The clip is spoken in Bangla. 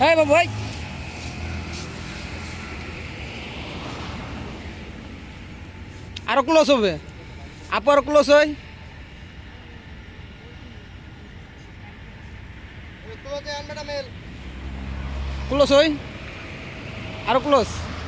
হ্যাঁ বাবু ভাই আরো ক্লোজ হবে আপু আরো ক্লোজ হয় ক্লোজ হয় আরো ক্লোজ